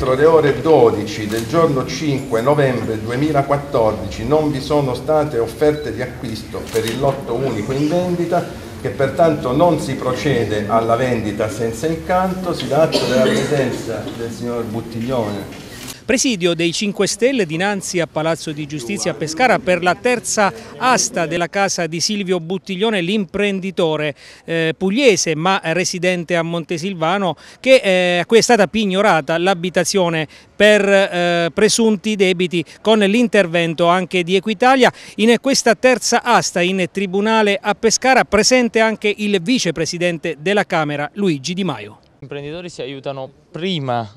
entro le ore 12 del giorno 5 novembre 2014 non vi sono state offerte di acquisto per il lotto unico in vendita, che pertanto non si procede alla vendita senza incanto, si dà atto della presenza del signor Buttiglione Presidio dei 5 Stelle dinanzi a Palazzo di Giustizia a Pescara per la terza asta della casa di Silvio Buttiglione, l'imprenditore eh, pugliese ma residente a Montesilvano, che, eh, a cui è stata pignorata l'abitazione per eh, presunti debiti con l'intervento anche di Equitalia. In questa terza asta in tribunale a Pescara presente anche il vicepresidente della Camera Luigi Di Maio. Gli imprenditori si aiutano prima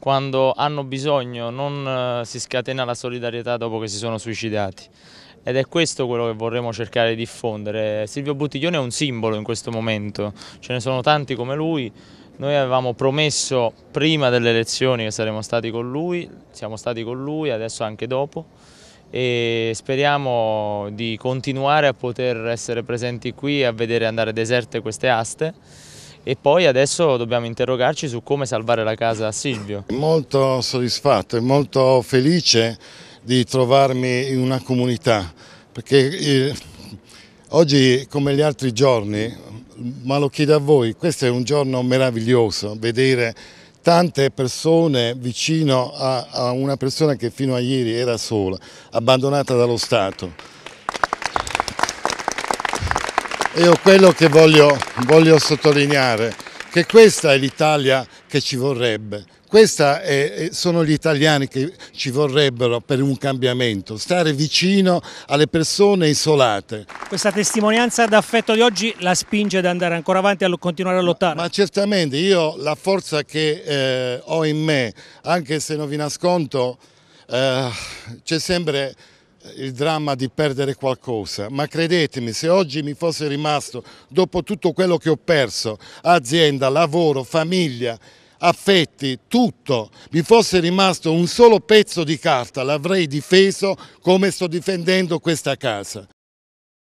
quando hanno bisogno non eh, si scatena la solidarietà dopo che si sono suicidati ed è questo quello che vorremmo cercare di diffondere. Silvio Buttiglione è un simbolo in questo momento, ce ne sono tanti come lui, noi avevamo promesso prima delle elezioni che saremmo stati con lui, siamo stati con lui, adesso anche dopo e speriamo di continuare a poter essere presenti qui e a vedere andare deserte queste aste e poi adesso dobbiamo interrogarci su come salvare la casa a Silvio. Molto soddisfatto e molto felice di trovarmi in una comunità perché eh, oggi come gli altri giorni, ma lo chiedo a voi, questo è un giorno meraviglioso, vedere tante persone vicino a, a una persona che fino a ieri era sola, abbandonata dallo Stato. Io quello che voglio, voglio sottolineare che questa è l'Italia che ci vorrebbe, questi sono gli italiani che ci vorrebbero per un cambiamento, stare vicino alle persone isolate. Questa testimonianza d'affetto di oggi la spinge ad andare ancora avanti e a continuare a lottare? Ma, ma certamente, io la forza che eh, ho in me, anche se non vi nascondo, eh, c'è sempre eh, il dramma di perdere qualcosa, ma credetemi, se oggi mi fosse rimasto, dopo tutto quello che ho perso, azienda, lavoro, famiglia, affetti, tutto, mi fosse rimasto un solo pezzo di carta, l'avrei difeso come sto difendendo questa casa.